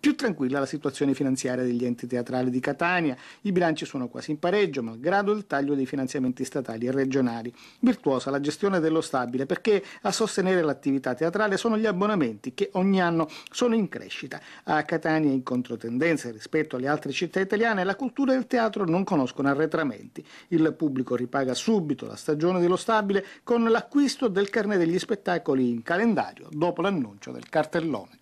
Più tranquilla la situazione finanziaria degli enti teatrali di Catania, i bilanci sono quasi in pareggio, malgrado il taglio dei finanziamenti statali e regionali. Virtuosa la gestione dello stabile perché a sostenere l'attività teatrale sono gli abbonamenti che ogni anno sono in crescita. A Catania in controtendenza rispetto alle altre città italiane la cultura e il teatro non conoscono arretramenti. Il pubblico ripaga subito la stagione dello stabile con l'acquisto del carnet degli spettacoli in calendario dopo l'annuncio del cartellone.